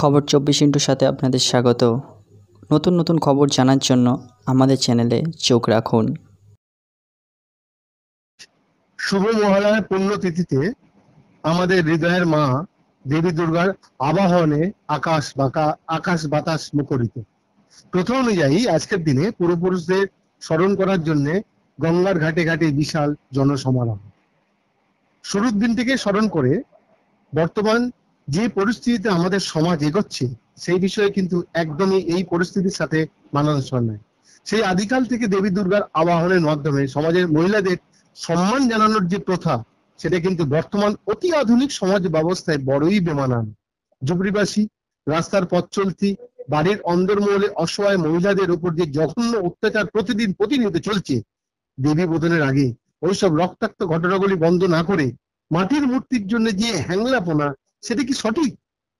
খবর চব্বিশ ইন্টুর সাথে আপনাদের স্বাগত নতুন নতুন খবর জানার জন্য আমাদের চ্যানেলে চোখ রাখুন শুভ মহালয়ার পুণ্যতিথিতে আমাদের হৃদয়ের মা দেবী দুর্গার আবাহনে আকাশ বাঁকা আকাশ বাতাস মুখরিত প্রথম অনুযায়ী আজকের দিনে পূর্বপুরুষদের স্মরণ করার জন্য গঙ্গার ঘাটে ঘাটে বিশাল জনসমারোহ শুরুর দিন থেকে স্মরণ করে বর্তমান যে পরিস্থিতিতে আমাদের সমাজ এগোচ্ছে সেই বিষয়ে কিন্তু একদমই এই পরিস্থিতির সাথে মানানো নয় সেই আদিকাল থেকে দেবী দুর্গার আবাহনের মাধ্যমে সমাজের মহিলাদের সম্মান জানানোর যে প্রথা সেটা কিন্তু বর্তমান অতি আধুনিক সমাজ ব্যবস্থায় বড়ই বেমানান জুবরিবাসী রাস্তার পথ চলতি বাড়ির অন্দরমহলে অসহায় মহিলাদের উপর যে জঘন্য অত্যাচার প্রতিদিন প্রতিনিয়ত চলছে দেবী বোধনের আগে ওইসব রক্তাক্ত ঘটনাগুলি বন্ধ না করে মাটির মূর্তির জন্য যে হ্যাংলাপোনা সেটা কি সঠিক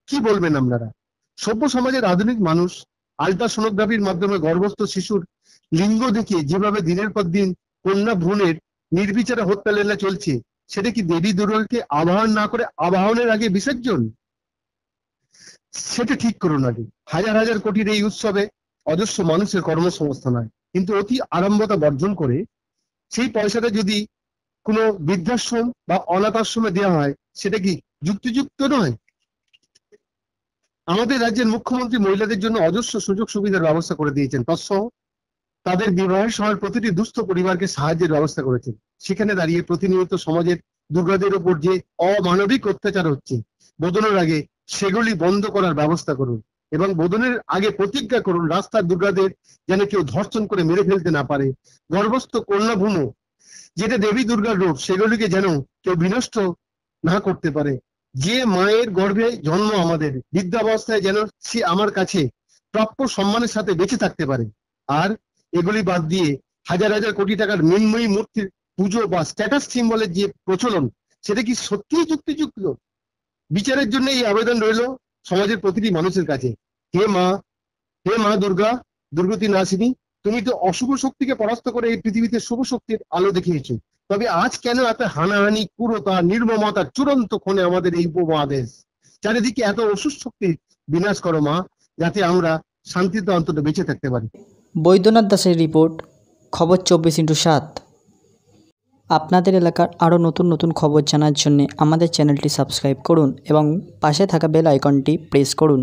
কি বলবেন আপনারা সভ্য সমাজের আধুনিক মানুষ আলট্রাসোনোগ্রাফির মাধ্যমে গর্ভস্থ শিশুর লিঙ্গ দেখে যেভাবে দিনের পর দিন কন্যা ভ্রূণের নির্বিচারে হত্যা লীলা চলছে সেটা কি দেবী দুর্গাকে আবাহন না করে আবাহনের আগে বিসর্জন সেটা ঠিক করুন আগে হাজার হাজার কোটির এই উৎসবে অজস্র মানুষের কর্মসংস্থান হয় কিন্তু অতি আরম্ভতা বর্জন করে সেই পয়সাটা যদি কোনো বৃদ্ধাশ্রম বা অনাথ আশ্রমে দেওয়া হয় সেটা কি যুক্তিযুক্ত নয় আমাদের রাজ্যের মুখ্যমন্ত্রী মহিলাদের জন্য অজস্র সুযোগ সুবিধার ব্যবস্থা করে দিয়েছেন তৎসহ তাদের বিবাহের সময় প্রতিটি দুস্থ পরিবারকে সাহায্যের ব্যবস্থা করেছেন সেখানে দাঁড়িয়ে প্রতিনিয়ত সমাজের দুর্গাদের ওপর যে অমানবিক অত্যাচার হচ্ছে বোধনের আগে সেগুলি বন্ধ করার ব্যবস্থা করুন এবং বোধনের আগে প্রতিজ্ঞা করুন রাস্তার দুর্গাদের যেন কেউ ধর্ষণ করে মেরে ফেলতে না পারে গর্ভস্থ কন্যাভূম যেটা দেবী দুর্গার রূপ সেগুলিকে যেন কেউ বিনষ্ট না করতে পারে যে মায়ের গর্ভে জন্ম আমাদের বৃদ্ধাবস্থায় যেন সে আমার কাছে প্রাপ্য সম্মানের সাথে বেঁচে থাকতে পারে আর এগুলি বাদ দিয়ে হাজার হাজার কোটি টাকার মৃন্ময়ী মূর্তির পুজো বা স্ট্যাটাস সিম্বলের যে প্রচলন সেটা কি সত্যিই যুক্তিযুক্ত বিচারের জন্য এই আবেদন রইল সমাজের প্রতিটি মানুষের কাছে হে মা হে মা দুর্গা দুর্গতি নাসিনী তুমি তো অশুভ শক্তিকে পরাস্ত করে এই পৃথিবীতে শুভ শক্তির আলো দেখিয়েছো তবে আজ কেন এত হানাহানি ক্রুরতা নির্মমতা চূড়ান্ত ক্ষণে আমাদের এই উপমহাদেশ চারিদিকে এত অসুস্থ শক্তি বিনাশ করো মা যাতে আমরা শান্তিতে অন্তত বেঁচে থাকতে পারি বৈদ্যনাথ দাসের রিপোর্ট খবর চব্বিশ ইন্টু সাত আপনাদের এলাকার আরও নতুন নতুন খবর জানার জন্য আমাদের চ্যানেলটি সাবস্ক্রাইব করুন এবং পাশে থাকা বেল আইকনটি প্রেস করুন